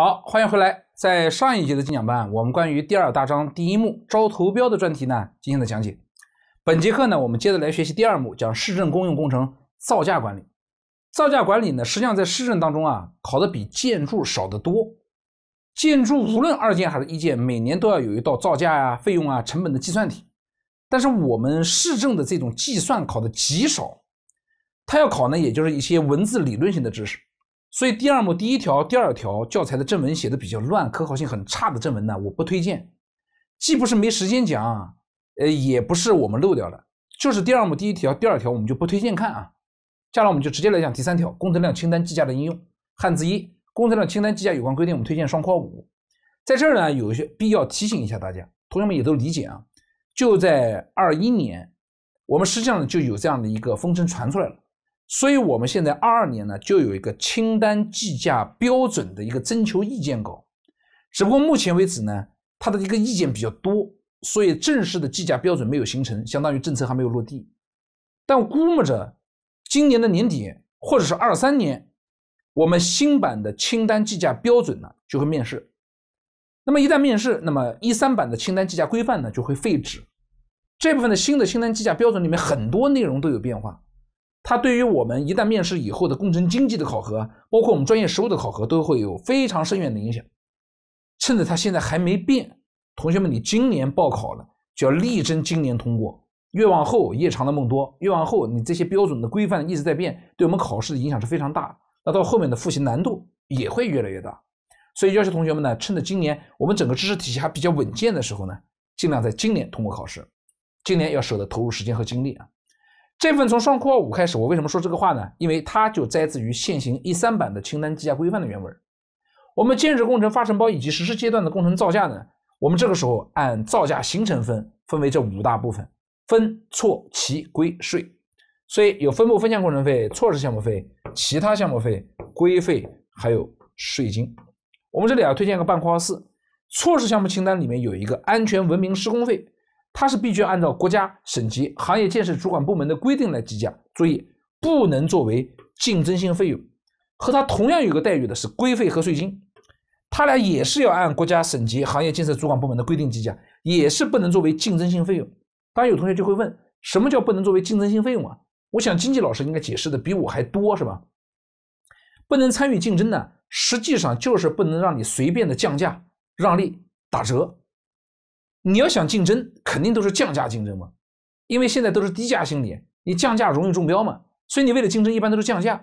好，欢迎回来。在上一节的精讲班，我们关于第二大章第一幕招投标的专题呢进行了讲解。本节课呢，我们接着来学习第二幕，讲市政公用工程造价管理。造价管理呢，实际上在市政当中啊，考的比建筑少得多。建筑无论二建还是一建，每年都要有一道造价呀、费用啊、成本的计算题。但是我们市政的这种计算考的极少，它要考呢，也就是一些文字理论性的知识。所以第二幕第一条、第二条教材的正文写的比较乱，可靠性很差的正文呢，我不推荐。既不是没时间讲，呃，也不是我们漏掉了，就是第二幕第一条、第二条我们就不推荐看啊。接下来我们就直接来讲第三条工程量清单计价的应用。汉字一工程量清单计价有关规定，我们推荐双括五。在这儿呢，有一些必要提醒一下大家，同学们也都理解啊。就在二一年，我们实际上就有这样的一个风声传出来了。所以，我们现在二二年呢，就有一个清单计价标准的一个征求意见稿，只不过目前为止呢，它的一个意见比较多，所以正式的计价标准没有形成，相当于政策还没有落地。但估摸着，今年的年底或者是二三年，我们新版的清单计价标准呢就会面世。那么一旦面世，那么一三版的清单计价规范呢就会废止。这部分的新的清单计价标准里面很多内容都有变化。它对于我们一旦面试以后的工程经济的考核，包括我们专业实务的考核，都会有非常深远的影响。趁着它现在还没变，同学们，你今年报考了，就要力争今年通过。越往后夜长的梦多，越往后你这些标准的规范一直在变，对我们考试的影响是非常大。那到后面的复习难度也会越来越大。所以要求同学们呢，趁着今年我们整个知识体系还比较稳健的时候呢，尽量在今年通过考试。今年要舍得投入时间和精力啊。这份从双括号五开始，我为什么说这个话呢？因为它就摘自于现行一三版的清单计价规范的原文。我们建设工程发承包以及实施阶段的工程造价呢，我们这个时候按造价形成分分为这五大部分：分措、齐、规、税。所以有分部分项工程费、措施项目费、其他项目费、规费，还有税金。我们这里要推荐个半括号四，措施项目清单里面有一个安全文明施工费。它是必须按照国家、省级、行业建设主管部门的规定来计价，注意不能作为竞争性费用。和它同样有个待遇的是规费和税金，它俩也是要按国家、省级、行业建设主管部门的规定计价，也是不能作为竞争性费用。当然，有同学就会问，什么叫不能作为竞争性费用啊？我想，经济老师应该解释的比我还多，是吧？不能参与竞争呢，实际上就是不能让你随便的降价、让利、打折。你要想竞争，肯定都是降价竞争嘛，因为现在都是低价心理，你降价容易中标嘛，所以你为了竞争，一般都是降价。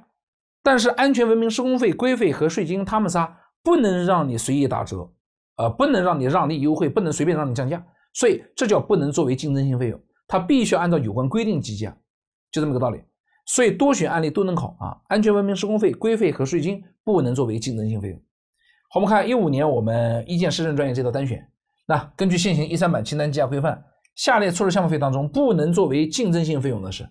但是安全文明施工费、规费和税金，他们仨不能让你随意打折，呃，不能让你让利优惠，不能随便让你降价，所以这叫不能作为竞争性费用，它必须按照有关规定计价，就这么个道理。所以多选案例都能考啊，安全文明施工费、规费和税金不能作为竞争性费用。好，我们看一五年我们一建市政专业这道单选。那根据现行一三版清单计价规范，下列措施项目费当中不能作为竞争性费用的是，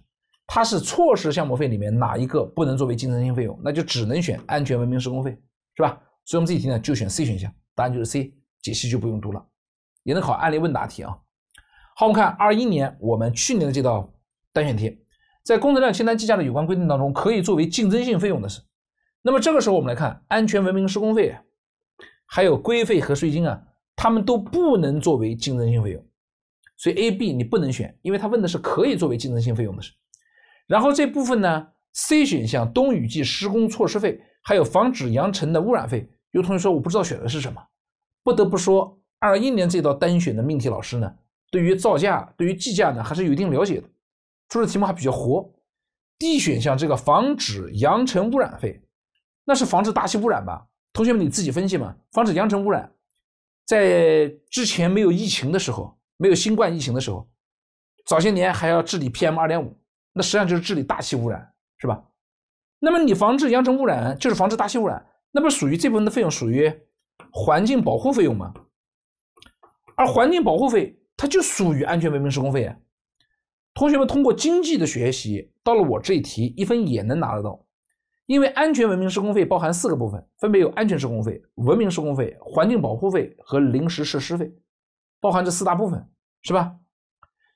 它是措施项目费里面哪一个不能作为竞争性费用？那就只能选安全文明施工费，是吧？所以，我们这一题呢就选 C 选项，答案就是 C。解析就不用读了，也能考案例问答题啊。好，我们看二一年我们去年的这道单选题，在工程量清单计价的有关规定当中，可以作为竞争性费用的是。那么这个时候我们来看安全文明施工费，还有规费和税金啊。他们都不能作为竞争性费用，所以 A、B 你不能选，因为他问的是可以作为竞争性费用的事。然后这部分呢，C 选项冬雨季施工措施费，还有防止扬尘的污染费。有同学说我不知道选的是什么，不得不说二一年这道单选的命题老师呢，对于造价、对于计价呢还是有一定了解的，出的题目还比较活。D 选项这个防止扬尘污染费，那是防止大气污染吧？同学们你自己分析嘛，防止扬尘污染。在之前没有疫情的时候，没有新冠疫情的时候，早些年还要治理 PM 二点五，那实际上就是治理大气污染，是吧？那么你防治扬尘污染就是防治大气污染，那不属于这部分的费用，属于环境保护费用吗？而环境保护费它就属于安全文明施工费。啊。同学们通过经济的学习，到了我这一题，一分也能拿得到。因为安全文明施工费包含四个部分，分别有安全施工费、文明施工费、环境保护费和临时设施费，包含这四大部分，是吧？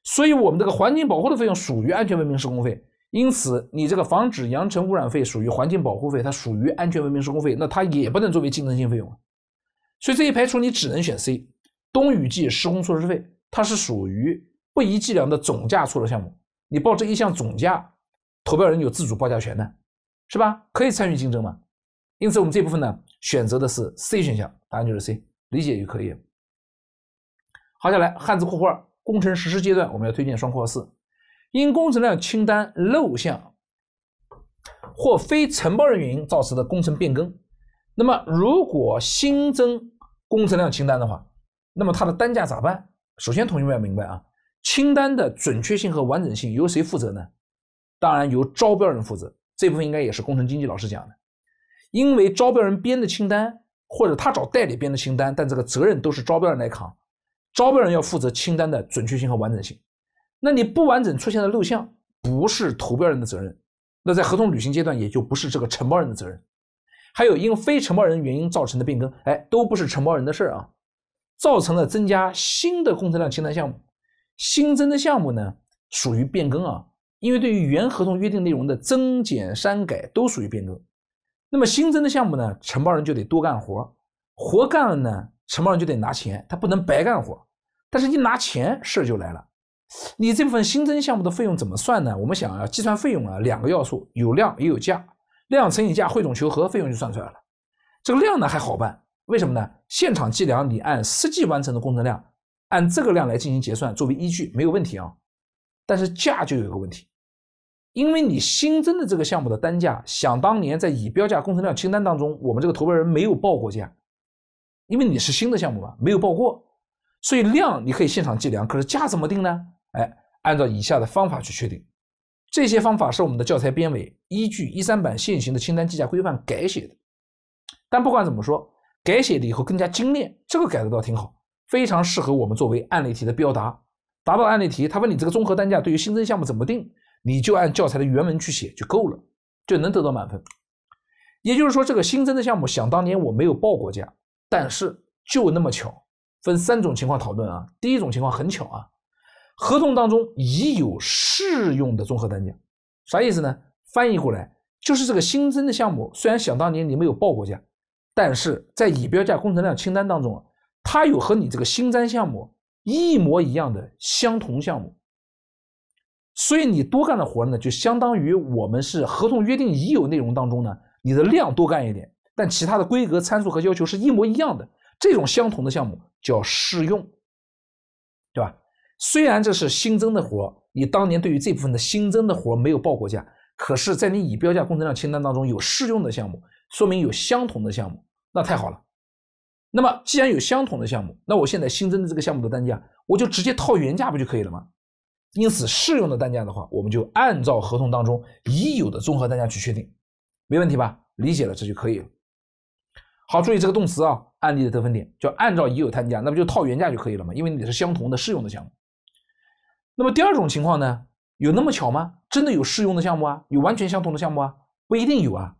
所以，我们这个环境保护的费用属于安全文明施工费，因此，你这个防止扬尘污染费属于环境保护费，它属于安全文明施工费，那它也不能作为竞争性费用。所以，这一排除你只能选 C，冬雨季施工措施费，它是属于不宜计量的总价措施项目，你报这一项总价，投标人有自主报价权的。是吧？可以参与竞争嘛？因此，我们这部分呢，选择的是 C 选项，答案就是 C，理解就可以了。好，接下来汉字括号二，工程实施阶段，我们要推荐双括号四，因工程量清单漏项或非承包人原因造成的工程变更，那么如果新增工程量清单的话，那么它的单价咋办？首先，同学们要明白啊，清单的准确性和完整性由谁负责呢？当然由招标人负责。这部分应该也是工程经济老师讲的，因为招标人编的清单或者他找代理编的清单，但这个责任都是招标人来扛，招标人要负责清单的准确性和完整性。那你不完整出现的漏项，不是投标人的责任，那在合同履行阶段也就不是这个承包人的责任。还有因非承包人原因造成的变更，哎，都不是承包人的事儿啊。造成了增加新的工程量清单项目，新增的项目呢，属于变更啊。因为对于原合同约定内容的增减删改都属于变更，那么新增的项目呢，承包人就得多干活，活干了呢，承包人就得拿钱，他不能白干活。但是一拿钱，事儿就来了，你这部分新增项目的费用怎么算呢？我们想啊，计算费用啊，两个要素，有量也有价，量乘以价汇总求和，费用就算出来了。这个量呢还好办，为什么呢？现场计量，你按实际完成的工程量，按这个量来进行结算作为依据，没有问题啊。但是价就有个问题。因为你新增的这个项目的单价，想当年在已标价工程量清单当中，我们这个投标人没有报过价，因为你是新的项目嘛，没有报过，所以量你可以现场计量，可是价怎么定呢？哎，按照以下的方法去确定。这些方法是我们的教材编委依据一三版现行的清单计价规范改写的，但不管怎么说，改写的以后更加精炼，这个改的倒挺好，非常适合我们作为案例题的标答。答到案例题，他问你这个综合单价对于新增项目怎么定？你就按教材的原文去写就够了，就能得到满分。也就是说，这个新增的项目，想当年我没有报过价，但是就那么巧，分三种情况讨论啊。第一种情况很巧啊，合同当中已有适用的综合单价，啥意思呢？翻译过来就是这个新增的项目，虽然想当年你没有报过价，但是在已标价工程量清单当中，它有和你这个新增项目一模一样的相同项目。所以你多干的活呢，就相当于我们是合同约定已有内容当中呢，你的量多干一点，但其他的规格参数和要求是一模一样的。这种相同的项目叫适用，对吧？虽然这是新增的活，你当年对于这部分的新增的活没有报过价，可是在你已标价工程量清单当中有适用的项目，说明有相同的项目，那太好了。那么既然有相同的项目，那我现在新增的这个项目的单价，我就直接套原价不就可以了吗？因此，适用的单价的话，我们就按照合同当中已有的综合单价去确定，没问题吧？理解了这就可以了。好，注意这个动词啊，案例的得分点叫按照已有单价，那不就套原价就可以了嘛？因为你是相同的适用的项目。那么第二种情况呢，有那么巧吗？真的有适用的项目啊？有完全相同的项目啊？不一定有啊。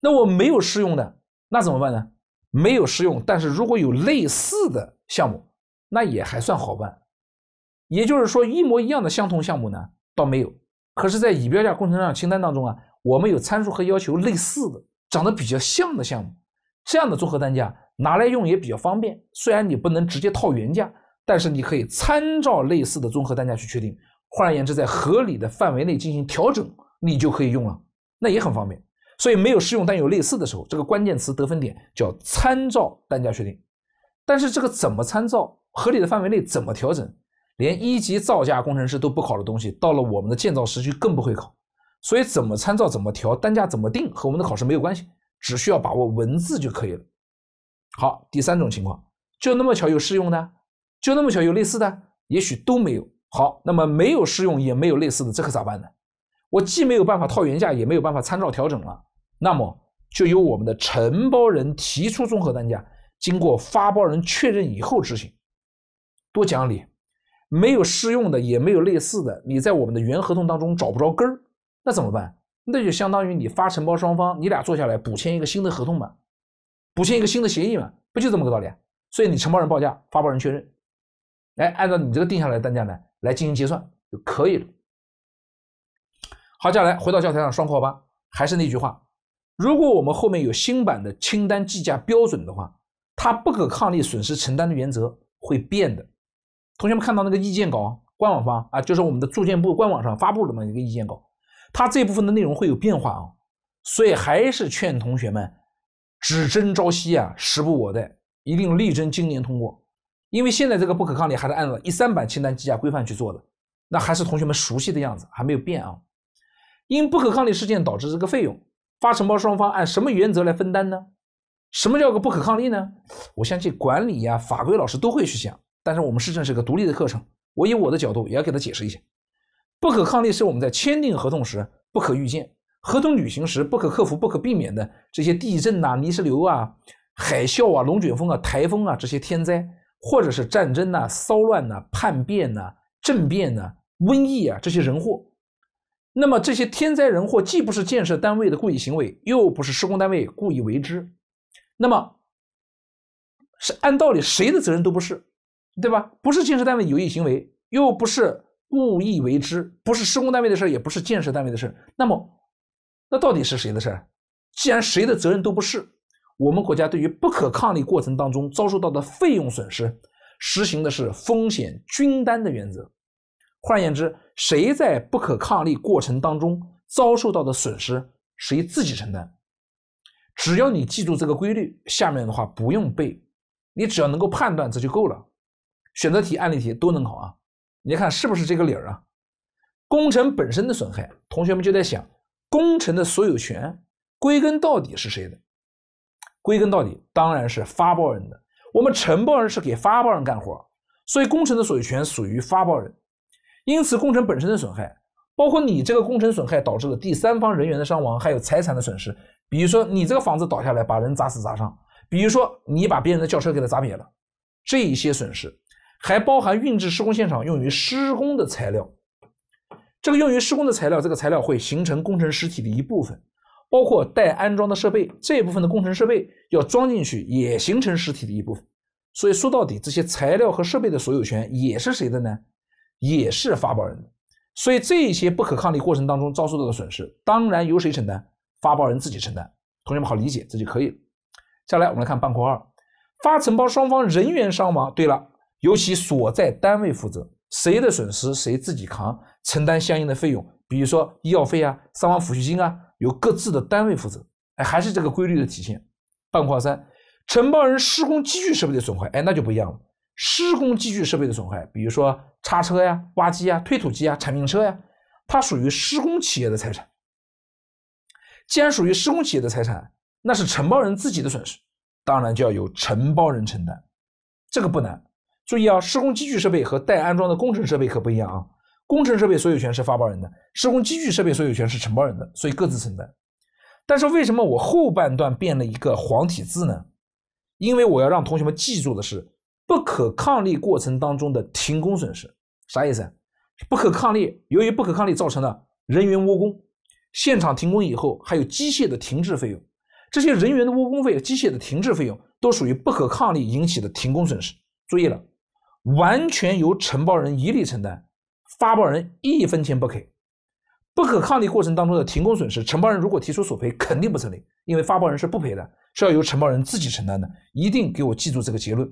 那我没有适用的，那怎么办呢？没有适用，但是如果有类似的项目，那也还算好办。也就是说，一模一样的相同项目呢，倒没有。可是，在已标价工程量清单当中啊，我们有参数和要求类似的、长得比较像的项目，这样的综合单价拿来用也比较方便。虽然你不能直接套原价，但是你可以参照类似的综合单价去确定。换而言之，在合理的范围内进行调整，你就可以用了，那也很方便。所以，没有适用但有类似的时候，这个关键词得分点叫参照单价确定。但是，这个怎么参照？合理的范围内怎么调整？连一级造价工程师都不考的东西，到了我们的建造师区更不会考。所以怎么参照怎么调，单价怎么定，和我们的考试没有关系，只需要把握文字就可以了。好，第三种情况，就那么巧有适用的，就那么巧有类似的，也许都没有。好，那么没有适用也没有类似的，这可咋办呢？我既没有办法套原价，也没有办法参照调整了，那么就由我们的承包人提出综合单价，经过发包人确认以后执行，多讲理。没有适用的，也没有类似的，你在我们的原合同当中找不着根儿，那怎么办？那就相当于你发承包双方你俩坐下来补签一个新的合同嘛，补签一个新的协议嘛，不就这么个道理啊？所以你承包人报价，发包人确认，哎，按照你这个定下来单价呢来进行结算就可以了。好，接下来回到教材上双括号，还是那句话，如果我们后面有新版的清单计价标准的话，它不可抗力损失承担的原则会变的。同学们看到那个意见稿，官网方啊，就是我们的住建部官网上发布的那一个意见稿，它这部分的内容会有变化啊，所以还是劝同学们只争朝夕啊，时不我待，一定力争今年通过，因为现在这个不可抗力还是按照一三版清单计价规范去做的，那还是同学们熟悉的样子，还没有变啊。因不可抗力事件导致这个费用，发承包双方按什么原则来分担呢？什么叫个不可抗力呢？我相信管理呀、法规老师都会去想。但是我们市政是个独立的课程，我以我的角度也要给他解释一下。不可抗力是我们在签订合同时不可预见，合同履行时不可克服、不可避免的这些地震啊、泥石流啊、海啸啊、龙卷风啊、台风啊这些天灾，或者是战争呐、骚乱呐、叛变呐、政变呐、瘟疫啊这些人祸。那么这些天灾人祸既不是建设单位的故意行为，又不是施工单位故意为之，那么是按道理谁的责任都不是。对吧？不是建设单位有意行为，又不是故意为之，不是施工单位的事，也不是建设单位的事。那么，那到底是谁的事？既然谁的责任都不是，我们国家对于不可抗力过程当中遭受到的费用损失，实行的是风险均担的原则。换言之，谁在不可抗力过程当中遭受到的损失，谁自己承担。只要你记住这个规律，下面的话不用背，你只要能够判断这就够了。选择题、案例题都能考啊，你看是不是这个理儿啊？工程本身的损害，同学们就在想，工程的所有权归根到底是谁的？归根到底当然是发包人的。我们承包人是给发包人干活，所以工程的所有权属于发包人。因此，工程本身的损害，包括你这个工程损害导致了第三方人员的伤亡，还有财产的损失，比如说你这个房子倒下来把人砸死砸伤，比如说你把别人的轿车给他砸瘪了，这一些损失。还包含运至施工现场用于施工的材料，这个用于施工的材料，这个材料会形成工程实体的一部分，包括待安装的设备，这一部分的工程设备要装进去，也形成实体的一部分。所以说到底，这些材料和设备的所有权也是谁的呢？也是发包人的。所以这些不可抗力过程当中遭受到的损失，当然由谁承担？发包人自己承担。同学们好理解，这就可以了。接下来我们来看半括二，发承包双方人员伤亡。对了。由其所在单位负责，谁的损失谁自己扛，承担相应的费用，比如说医药费啊、伤亡抚恤金啊，由各自的单位负责。哎，还是这个规律的体现。半括三，承包人施工机具设备的损坏，哎，那就不一样了。施工机具设备的损坏，比如说叉车呀、挖机呀、推土机呀、铲平车呀，它属于施工企业的财产。既然属于施工企业的财产，那是承包人自己的损失，当然就要由承包人承担。这个不难。注意啊，施工机具设备和待安装的工程设备可不一样啊。工程设备所有权是发包人的，施工机具设备所有权是承包人的，所以各自承担。但是为什么我后半段变了一个黄体字呢？因为我要让同学们记住的是，不可抗力过程当中的停工损失啥意思？不可抗力由于不可抗力造成的人员窝工、现场停工以后还有机械的停滞费用，这些人员的窝工费机械的停滞费用都属于不可抗力引起的停工损失。注意了。完全由承包人一力承担，发包人一分钱不给。不可抗力过程当中的停工损失，承包人如果提出索赔，肯定不成立，因为发包人是不赔的，是要由承包人自己承担的。一定给我记住这个结论。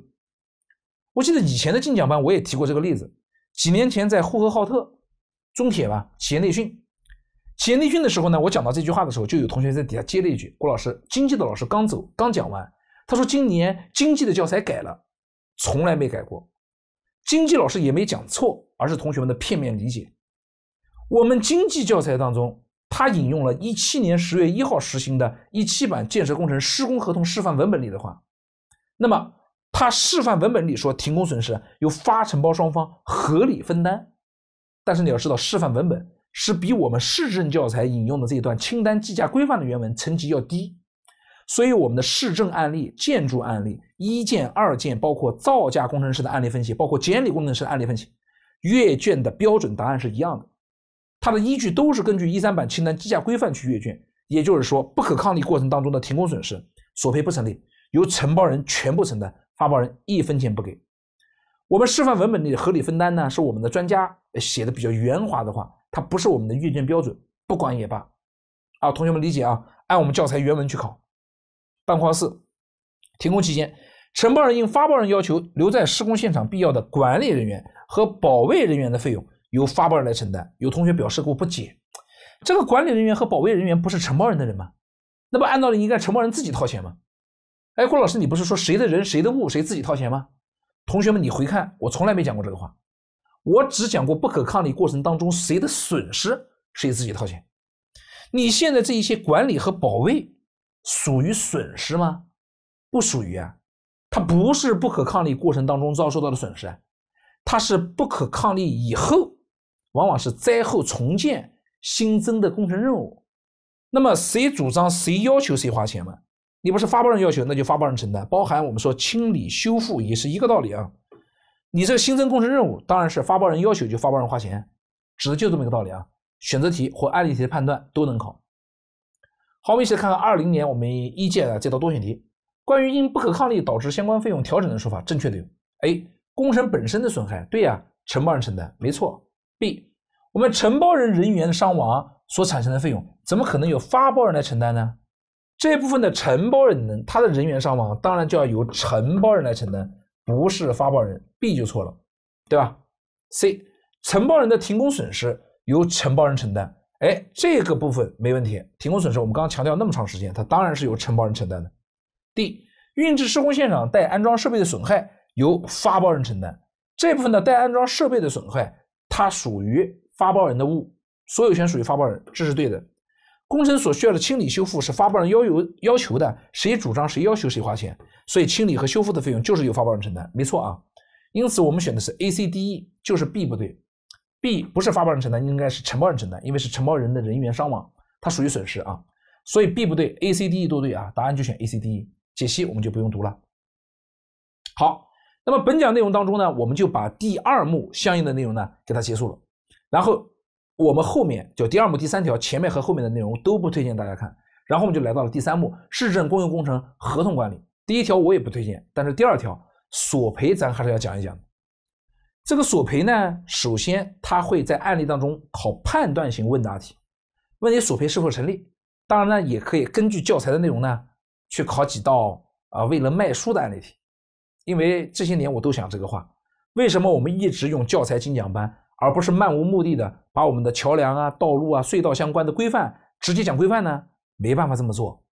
我记得以前的进讲班我也提过这个例子，几年前在呼和浩特中铁吧企业内训，企业内训的时候呢，我讲到这句话的时候，就有同学在底下接了一句：“郭老师，经济的老师刚走，刚讲完，他说今年经济的教材改了，从来没改过。”经济老师也没讲错，而是同学们的片面理解。我们经济教材当中，他引用了17年10月1号实行的17版建设工程施工合同示范文本里的话。那么，他示范文本里说停工损失由发承包双方合理分担。但是你要知道，示范文本是比我们市政教材引用的这一段清单计价规范的原文层级要低，所以我们的市政案例、建筑案例。一建、二建包括造价工程师的案例分析，包括监理工程师的案例分析，阅卷的标准答案是一样的，它的依据都是根据一三版清单计价规范去阅卷，也就是说不可抗力过程当中的停工损失索赔不成立，由承包人全部承担，发包人一分钱不给。我们示范文本里的合理分担呢，是我们的专家写的比较圆滑的话，它不是我们的阅卷标准，不管也罢。啊，同学们理解啊，按我们教材原文去考。半括四，停工期间。承包人应发包人要求留在施工现场必要的管理人员和保卫人员的费用由发包人来承担。有同学表示过不解，这个管理人员和保卫人员不是承包人的人吗？那不按道理应该承包人自己掏钱吗？哎，郭老师，你不是说谁的人谁的物谁自己掏钱吗？同学们，你回看，我从来没讲过这个话，我只讲过不可抗力过程当中谁的损失谁自己掏钱。你现在这一些管理和保卫属于损失吗？不属于啊。它不是不可抗力过程当中遭受到的损失啊，它是不可抗力以后，往往是灾后重建新增的工程任务。那么谁主张谁要求谁花钱嘛？你不是发包人要求，那就发包人承担。包含我们说清理修复也是一个道理啊。你这个新增工程任务，当然是发包人要求，就发包人花钱，指的就这么一个道理啊。选择题或案例题的判断都能考。好，我们一起来看看二零年我们一届的这道多选题。关于因不可抗力导致相关费用调整的说法，正确的有：A. 工程本身的损害，对呀，承包人承担，没错。B. 我们承包人人员伤亡所产生的费用，怎么可能由发包人来承担呢？这部分的承包人他的人员伤亡，当然就要由承包人来承担，不是发包人。B 就错了，对吧？C. 承包人的停工损失由承包人承担，哎，这个部分没问题。停工损失我们刚刚强调那么长时间，它当然是由承包人承担的。D 运至施工现场待安装设备的损害由发包人承担，这部分的待安装设备的损害，它属于发包人的物，所有权属于发包人，这是对的。工程所需要的清理修复是发包人要求要求的，谁主张谁要求谁花钱，所以清理和修复的费用就是由发包人承担，没错啊。因此我们选的是 A C D E，就是 B 不对，B 不是发包人承担，应该是承包人承担，因为是承包人的人员伤亡，它属于损失啊，所以 B 不对，A C D E 都对啊，答案就选 A C D E。解析我们就不用读了。好，那么本讲内容当中呢，我们就把第二幕相应的内容呢给它结束了。然后我们后面就第二幕第三条前面和后面的内容都不推荐大家看。然后我们就来到了第三幕市政公用工程合同管理。第一条我也不推荐，但是第二条索赔咱还是要讲一讲。这个索赔呢，首先它会在案例当中考判断型问答题，问你索赔是否成立？当然呢，也可以根据教材的内容呢。去考几道啊？为了卖书的案例题，因为这些年我都想这个话。为什么我们一直用教材精讲班，而不是漫无目的的把我们的桥梁啊、道路啊、隧道相关的规范直接讲规范呢？没办法这么做，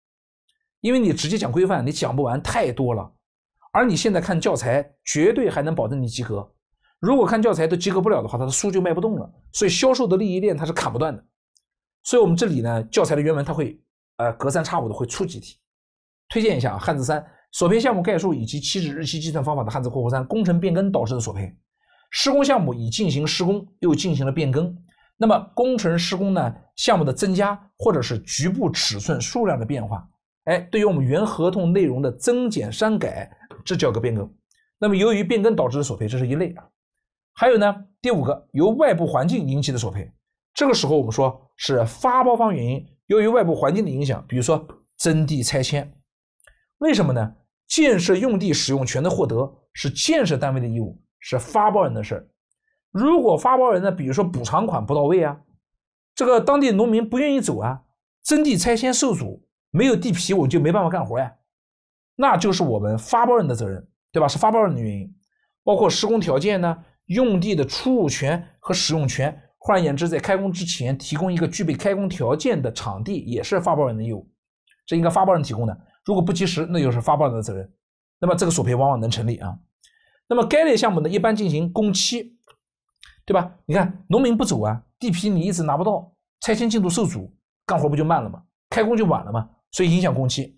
因为你直接讲规范，你讲不完，太多了。而你现在看教材，绝对还能保证你及格。如果看教材都及格不了的话，他的书就卖不动了。所以销售的利益链它是砍不断的。所以，我们这里呢，教材的原文它会呃隔三差五的会出几题。推荐一下啊，汉字三索赔项目概述以及起止日期计算方法的汉字括弧三工程变更导致的索赔，施工项目已进行施工又进行了变更，那么工程施工呢项目的增加或者是局部尺寸数量的变化，哎，对于我们原合同内容的增减删改，这叫个变更。那么由于变更导致的索赔，这是一类啊。还有呢，第五个由外部环境引起的索赔，这个时候我们说是发包方原因，由于外部环境的影响，比如说征地拆迁。为什么呢？建设用地使用权的获得是建设单位的义务，是发包人的事儿。如果发包人呢，比如说补偿款不到位啊，这个当地农民不愿意走啊，征地拆迁受阻，没有地皮我就没办法干活呀，那就是我们发包人的责任，对吧？是发包人的原因，包括施工条件呢，用地的出入权和使用权。换言之，在开工之前提供一个具备开工条件的场地，也是发包人的义务，这应该发包人提供的。如果不及时，那就是发包人的责任，那么这个索赔往往能成立啊。那么该类项目呢，一般进行工期，对吧？你看农民不走啊，地皮你一直拿不到，拆迁进度受阻，干活不就慢了吗？开工就晚了吗？所以影响工期。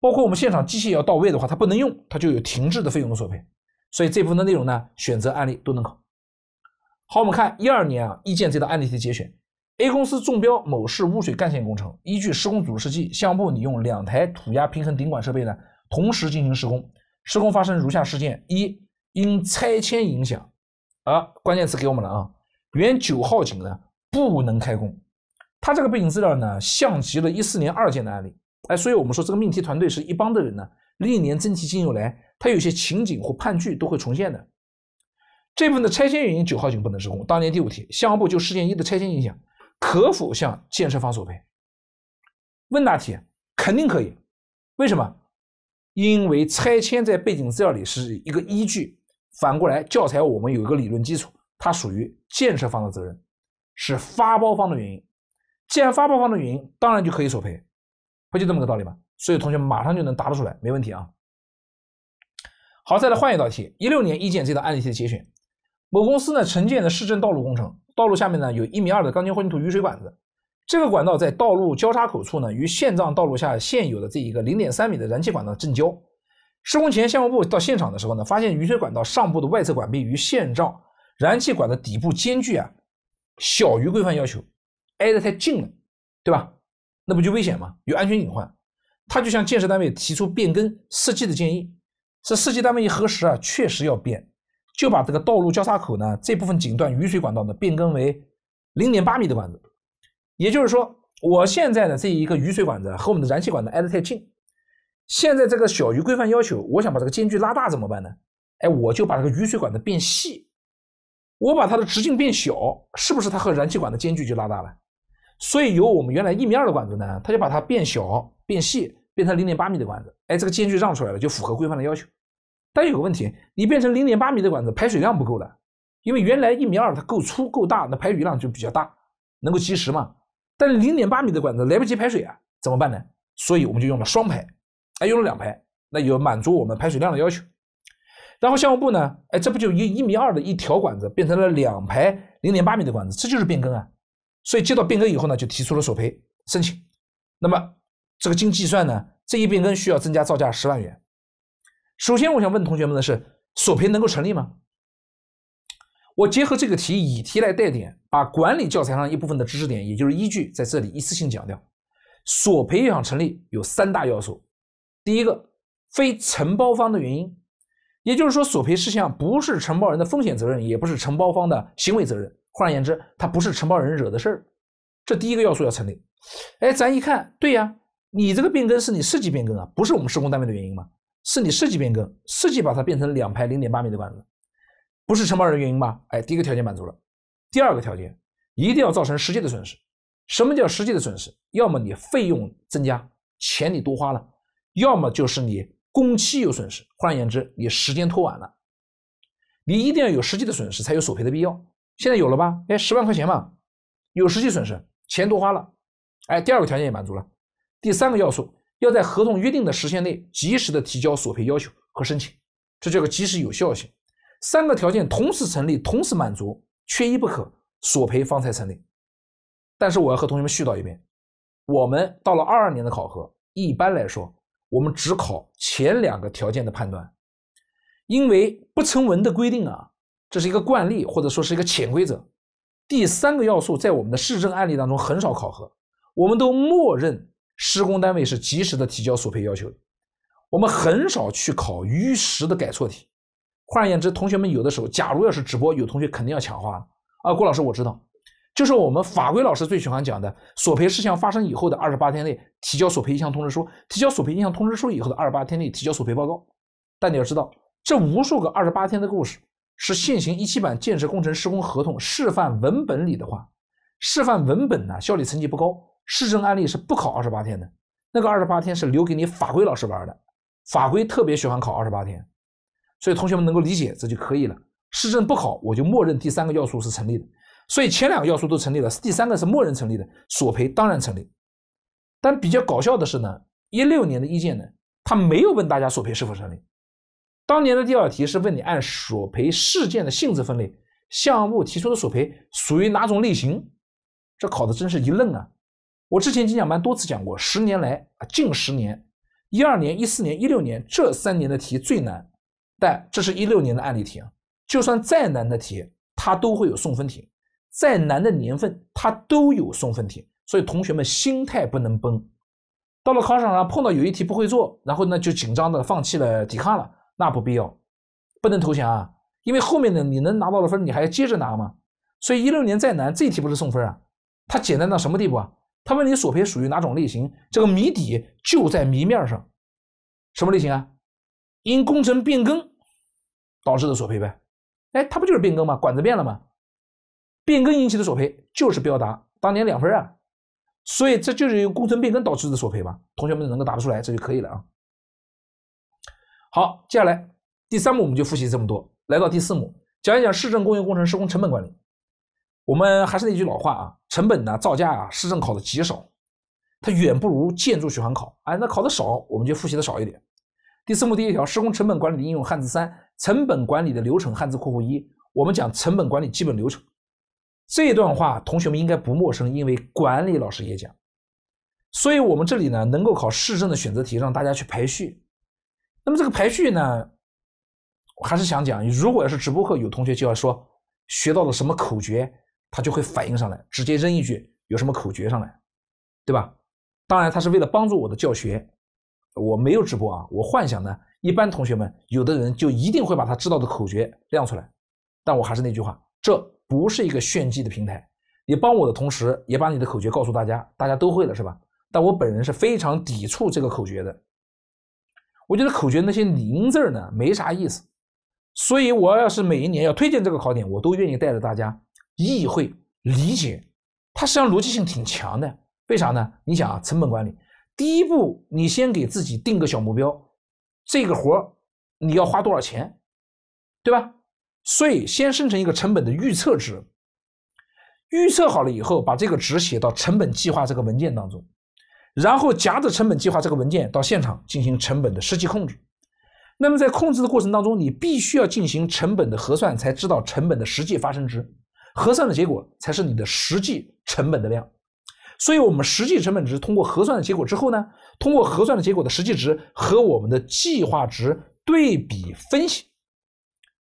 包括我们现场机器要到位的话，它不能用，它就有停滞的费用的索赔。所以这部分的内容呢，选择案例都能考。好，我们看一二年啊，意建这道案例题的节选。A 公司中标某市污水干线工程，依据施工组织设计，项目拟用两台土压平衡顶管设备呢同时进行施工。施工发生如下事件：一，因拆迁影响，啊，关键词给我们了啊，原九号井呢不能开工。它这个背景资料呢，像极了14年二建的案例，哎，所以我们说这个命题团队是一帮的人呢，历年真题经由来，它有些情景或判据都会重现的。这部分的拆迁原因，九号井不能施工，当年第五题，项目部就事件一的拆迁影响。可否向建设方索赔？问答题肯定可以，为什么？因为拆迁在背景资料里是一个依据，反过来教材我们有一个理论基础，它属于建设方的责任，是发包方的原因。既然发包方的原因，当然就可以索赔，不就这么个道理吗？所以同学们马上就能答得出来，没问题啊。好，再来换一道题，一六年一建这道案例题的节选：某公司呢承建的市政道路工程。道路下面呢，有一米二的钢筋混凝土雨水管子。这个管道在道路交叉口处呢，与现状道路下现有的这一个零点三米的燃气管道正交。施工前，项目部到现场的时候呢，发现雨水管道上部的外侧管壁与现状燃气管的底部间距啊，小于规范要求，挨得太近了，对吧？那不就危险吗？有安全隐患。他就向建设单位提出变更设计的建议。这设计单位一核实啊，确实要变。就把这个道路交叉口呢这部分井段雨水管道呢变更为零点八米的管子，也就是说我现在的这一个雨水管子和我们的燃气管子挨得太近，现在这个小于规范要求，我想把这个间距拉大怎么办呢？哎，我就把这个雨水管子变细，我把它的直径变小，是不是它和燃气管的间距就拉大了？所以由我们原来一米二的管子呢，它就把它变小变细，变成零点八米的管子，哎，这个间距让出来了，就符合规范的要求。但有个问题，你变成零点八米的管子，排水量不够了，因为原来一米二它够粗够大，那排水量就比较大，能够及时嘛？但是零点八米的管子来不及排水啊，怎么办呢？所以我们就用了双排，哎，用了两排，那有满足我们排水量的要求。然后项目部呢，哎，这不就一一米二的一条管子变成了两排零点八米的管子，这就是变更啊。所以接到变更以后呢，就提出了索赔申请。那么这个经计算呢，这一变更需要增加造价十万元。首先，我想问同学们的是，索赔能够成立吗？我结合这个题，以题来带点，把管理教材上一部分的知识点，也就是依据，在这里一次性讲掉。索赔要想成立，有三大要素。第一个，非承包方的原因，也就是说，索赔事项不是承包人的风险责任，也不是承包方的行为责任。换而言之，它不是承包人惹的事儿。这第一个要素要成立。哎，咱一看，对呀，你这个变更是你设计变更啊，不是我们施工单位的原因吗？是你设计变更，设计把它变成两排零点八米的管子，不是承包人原因吧？哎，第一个条件满足了。第二个条件一定要造成实际的损失。什么叫实际的损失？要么你费用增加，钱你多花了；要么就是你工期有损失。换言之，你时间拖晚了。你一定要有实际的损失才有索赔的必要。现在有了吧？哎，十万块钱嘛，有实际损失，钱多花了。哎，第二个条件也满足了。第三个要素。要在合同约定的时限内及时的提交索赔要求和申请，这叫个及时有效性。三个条件同时成立、同时满足，缺一不可，索赔方才成立。但是我要和同学们絮叨一遍，我们到了二二年的考核，一般来说，我们只考前两个条件的判断，因为不成文的规定啊，这是一个惯例或者说是一个潜规则。第三个要素在我们的市政案例当中很少考核，我们都默认。施工单位是及时的提交索赔要求，我们很少去考逾时的改错题。换而言之，同学们有的时候，假如要是直播，有同学肯定要强化了啊。郭老师，我知道，就是我们法规老师最喜欢讲的索赔事项发生以后的二十八天内提交索赔意向通知书，提交索赔意向通知书以后的二十八天内提交索赔报告。但你要知道，这无数个二十八天的故事，是现行一期版建设工程施工合同示范文本里的话，示范文本呢效率层级不高。市政案例是不考二十八天的，那个二十八天是留给你法规老师玩的，法规特别喜欢考二十八天，所以同学们能够理解这就可以了。市政不考，我就默认第三个要素是成立的，所以前两个要素都成立了，第三个是默认成立的，索赔当然成立。但比较搞笑的是呢，一六年的意见呢，他没有问大家索赔是否成立，当年的第二题是问你按索赔事件的性质分类，项目提出的索赔属于哪种类型，这考的真是一愣啊。我之前精讲班多次讲过，十年来啊，近十年，一二年、一四年、一六年这三年的题最难，但这是一六年的案例题啊。就算再难的题，它都会有送分题；再难的年份，它都有送分题。所以同学们心态不能崩。到了考场上碰到有一题不会做，然后呢就紧张的放弃了、抵抗了，那不必要，不能投降啊！因为后面的你能拿到的分，你还接着拿嘛。所以一六年再难，这题不是送分啊？它简单到什么地步啊？他问你索赔属于哪种类型？这个谜底就在谜面上，什么类型啊？因工程变更导致的索赔呗。哎，它不就是变更吗？管子变了吗？变更引起的索赔就是标答，当年两分啊。所以这就是由工程变更导致的索赔吧？同学们能够答得出来，这就可以了啊。好，接下来第三步我们就复习这么多，来到第四步，讲一讲市政公用工程施工成本管理。我们还是那句老话啊。成本呢，造价啊，市政考的极少，它远不如建筑学考。哎，那考的少，我们就复习的少一点。第四目第一条，施工成本管理的应用汉字三，成本管理的流程汉字括弧一，我们讲成本管理基本流程。这段话同学们应该不陌生，因为管理老师也讲。所以我们这里呢，能够考市政的选择题，让大家去排序。那么这个排序呢，我还是想讲，如果要是直播课，有同学就要说，学到了什么口诀。他就会反应上来，直接扔一句有什么口诀上来，对吧？当然，他是为了帮助我的教学，我没有直播啊，我幻想呢。一般同学们，有的人就一定会把他知道的口诀亮出来。但我还是那句话，这不是一个炫技的平台。你帮我的同时，也把你的口诀告诉大家，大家都会了，是吧？但我本人是非常抵触这个口诀的。我觉得口诀那些零字儿呢没啥意思。所以我要是每一年要推荐这个考点，我都愿意带着大家。意会理解，它实际上逻辑性挺强的。为啥呢？你想啊，成本管理第一步，你先给自己定个小目标，这个活你要花多少钱，对吧？所以先生成一个成本的预测值。预测好了以后，把这个值写到成本计划这个文件当中，然后夹着成本计划这个文件到现场进行成本的实际控制。那么在控制的过程当中，你必须要进行成本的核算，才知道成本的实际发生值。核算的结果才是你的实际成本的量，所以我们实际成本值通过核算的结果之后呢，通过核算的结果的实际值和我们的计划值对比分析，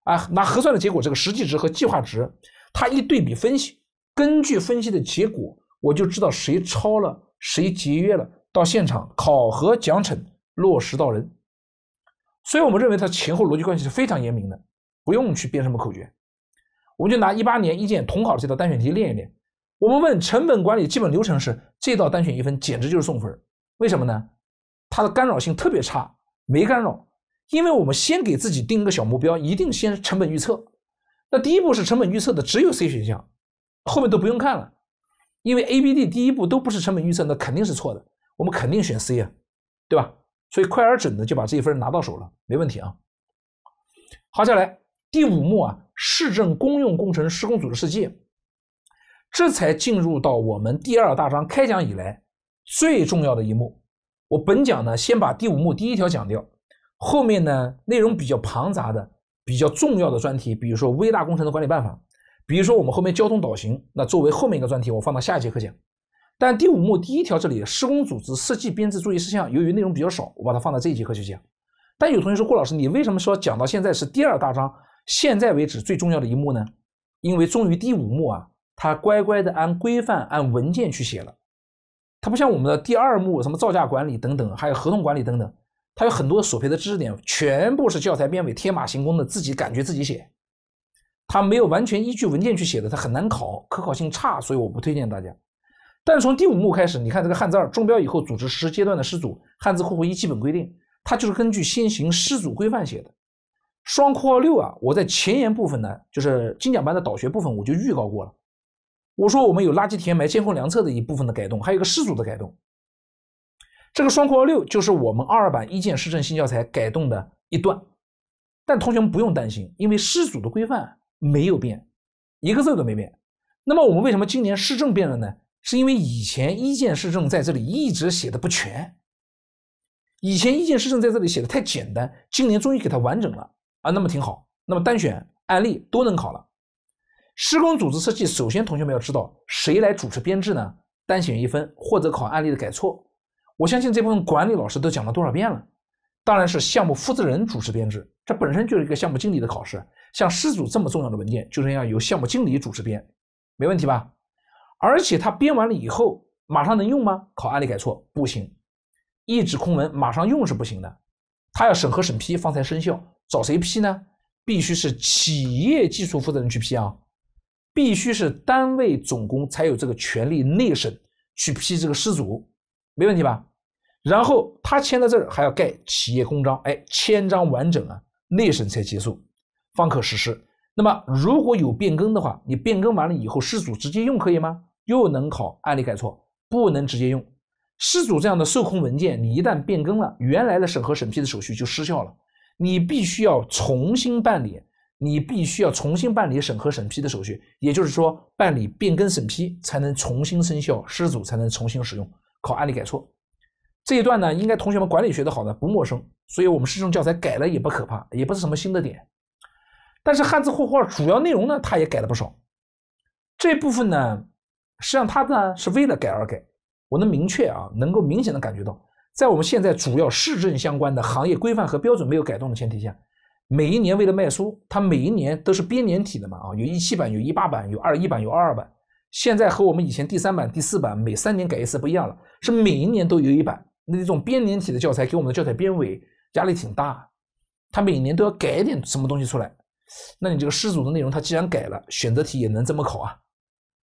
啊，拿核算的结果这个实际值和计划值，它一对比分析，根据分析的结果，我就知道谁超了，谁节约了，到现场考核奖惩落实到人，所以我们认为它前后逻辑关系是非常严明的，不用去编什么口诀。我们就拿一八年一建统考这道单选题练一练。我们问成本管理基本流程是这道单选一分，简直就是送分。为什么呢？它的干扰性特别差，没干扰。因为我们先给自己定一个小目标，一定先成本预测。那第一步是成本预测的只有 C 选项，后面都不用看了，因为 A、B、D 第一步都不是成本预测，那肯定是错的。我们肯定选 C 啊，对吧？所以快而准的就把这一分拿到手了，没问题啊。好，再下来第五幕啊。市政公用工程施工组织设计，这才进入到我们第二大章开讲以来最重要的一幕。我本讲呢，先把第五幕第一条讲掉，后面呢内容比较庞杂的、比较重要的专题，比如说微大工程的管理办法，比如说我们后面交通导行，那作为后面一个专题，我放到下一节课讲。但第五幕第一条这里施工组织设计编制注意事项，由于内容比较少，我把它放到这一节课去讲。但有同学说，顾老师，你为什么说讲到现在是第二大章？现在为止最重要的一幕呢，因为终于第五幕啊，他乖乖的按规范、按文件去写了。他不像我们的第二幕什么造价管理等等，还有合同管理等等，他有很多索赔的知识点，全部是教材编委天马行空的自己感觉自己写，他没有完全依据文件去写的，他很难考，可考性差，所以我不推荐大家。但从第五幕开始，你看这个汉字二中标以后，组织实施阶段的师组汉字括弧一基本规定，它就是根据先行师组规范写的。双括号六啊，我在前言部分呢，就是精讲班的导学部分，我就预告过了。我说我们有垃圾填埋监控量测的一部分的改动，还有一个师组的改动。这个双括号六就是我们二二版一建市政新教材改动的一段。但同学们不用担心，因为师组的规范没有变，一个字都没变。那么我们为什么今年市政变了呢？是因为以前一建市政在这里一直写的不全，以前一建市政在这里写的太简单，今年终于给它完整了。啊，那么挺好。那么单选案例都能考了，施工组织设计首先同学们要知道谁来主持编制呢？单选一分或者考案例的改错。我相信这部分管理老师都讲了多少遍了。当然是项目负责人主持编制，这本身就是一个项目经理的考试。像施主这么重要的文件，就是要由项目经理主持编，没问题吧？而且他编完了以后，马上能用吗？考案例改错不行，一纸空文，马上用是不行的。他要审核审批，方才生效。找谁批呢？必须是企业技术负责人去批啊，必须是单位总工才有这个权利内审去批这个失主，没问题吧？然后他签的字儿，还要盖企业公章，哎，签章完整啊，内审才结束，方可实施。那么如果有变更的话，你变更完了以后，失主直接用可以吗？又能考案例改错，不能直接用。失主这样的受控文件，你一旦变更了，原来的审核审批的手续就失效了，你必须要重新办理，你必须要重新办理审核审批的手续，也就是说，办理变更审批才能重新生效，失主才能重新使用。考案例改错这一段呢，应该同学们管理学的好的不陌生，所以我们师用教材改了也不可怕，也不是什么新的点。但是汉字库画主要内容呢，他也改了不少。这部分呢，实际上他呢是为了改而改。我能明确啊，能够明显的感觉到，在我们现在主要市政相关的行业规范和标准没有改动的前提下，每一年为了卖书，它每一年都是编年体的嘛啊，有一七版，有一八版，有二一版，有二二版。现在和我们以前第三版、第四版每三年改一次不一样了，是每一年都有一版那种编年体的教材，给我们的教材编委压力挺大，他每年都要改点什么东西出来。那你这个师组的内容，他既然改了，选择题也能这么考啊。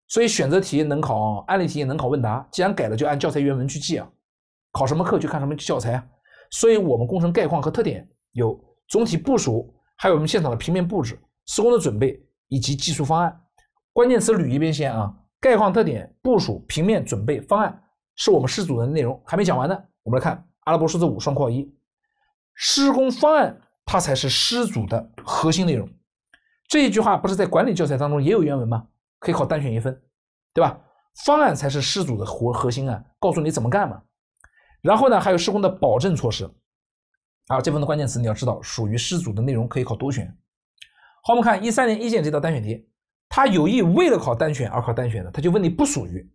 所以选择题能考，案例题也能考问答。既然改了，就按教材原文去记啊。考什么课就看什么教材。啊。所以我们工程概况和特点有总体部署，还有我们现场的平面布置、施工的准备以及技术方案。关键词捋一遍先啊，概况、特点、部署、平面、准备、方案，是我们师组的内容，还没讲完呢。我们来看阿拉伯数字五双括号一，施工方案它才是师组的核心内容。这一句话不是在管理教材当中也有原文吗？可以考单选一分，对吧？方案才是师组的核核心啊，告诉你怎么干嘛。然后呢，还有施工的保证措施啊，这部分关键词你要知道，属于师组的内容可以考多选。好，我们看一三年一建这道单选题，他有意为了考单选而考单选的，他就问你不属于。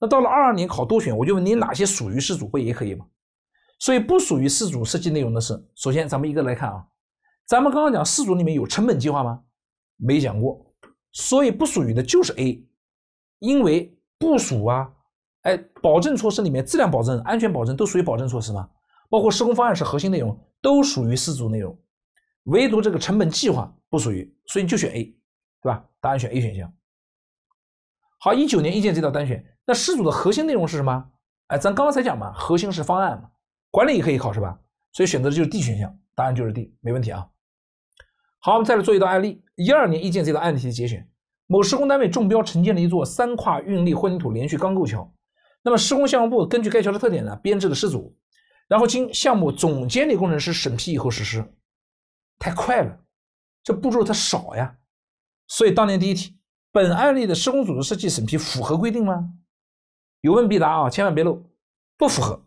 那到了二二年考多选，我就问你哪些属于师组，不也可以吗？所以不属于师组设计内容的是，首先咱们一个来看啊，咱们刚刚讲师组里面有成本计划吗？没讲过。所以不属于的就是 A，因为部署啊，哎，保证措施里面质量保证、安全保证都属于保证措施嘛，包括施工方案是核心内容，都属于四组内容，唯独这个成本计划不属于，所以就选 A，对吧？答案选 A 选项。好，一九年一建这道单选，那四组的核心内容是什么？哎，咱刚刚才讲嘛，核心是方案嘛，管理也可以考是吧？所以选择的就是 D 选项，答案就是 D，没问题啊。好，我们再来做一道案例。一二年一建这道案例的节选，某施工单位中标承建了一座三跨运力混凝土连续钢构桥，那么施工项目部根据该桥的特点呢，编制了施组，然后经项目总监理工程师审批以后实施，太快了，这步骤它少呀，所以当年第一题，本案例的施工组织设计审批符合规定吗？有问必答啊，千万别漏，不符合，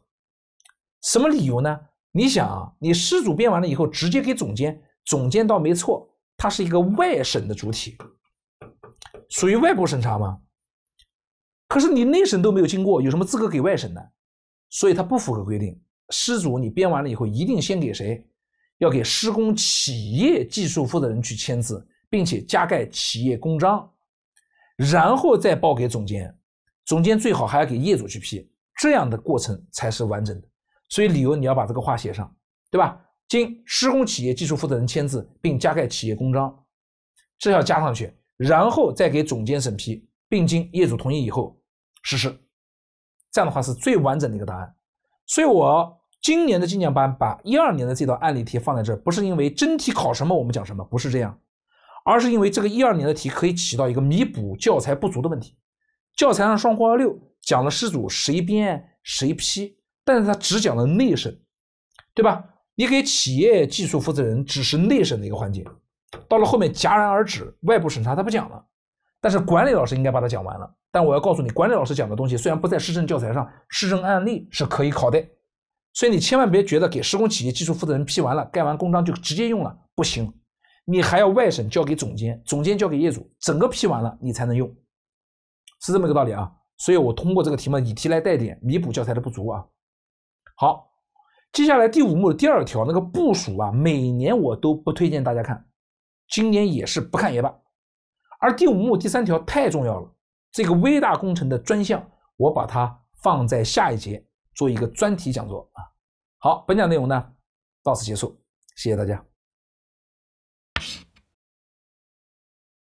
什么理由呢？你想啊，你施组编完了以后，直接给总监，总监倒没错。它是一个外审的主体，属于外部审查吗？可是你内审都没有经过，有什么资格给外审呢？所以它不符合规定。施主，你编完了以后，一定先给谁？要给施工企业技术负责人去签字，并且加盖企业公章，然后再报给总监。总监最好还要给业主去批，这样的过程才是完整的。所以理由你要把这个话写上，对吧？经施工企业技术负责人签字并加盖企业公章，这要加上去，然后再给总监审批，并经业主同意以后实施。这样的话是最完整的一个答案。所以，我今年的精讲班把一二年的这道案例题放在这，不是因为真题考什么我们讲什么，不是这样，而是因为这个一二年的题可以起到一个弥补教材不足的问题。教材上双括号六讲了施主谁编谁批，但是他只讲了内审，对吧？你给企业技术负责人只是内审的一个环节，到了后面戛然而止，外部审查他不讲了，但是管理老师应该把它讲完了。但我要告诉你，管理老师讲的东西虽然不在市政教材上，市政案例是可以考的，所以你千万别觉得给施工企业技术负责人批完了盖完公章就直接用了，不行，你还要外审交给总监，总监交给业主，整个批完了你才能用，是这么一个道理啊。所以我通过这个题目以题来带点，弥补教材的不足啊。好。接下来第五幕的第二条那个部署啊，每年我都不推荐大家看，今年也是不看也罢。而第五幕第三条太重要了，这个微大工程的专项，我把它放在下一节做一个专题讲座啊。好，本讲内容呢到此结束，谢谢大家。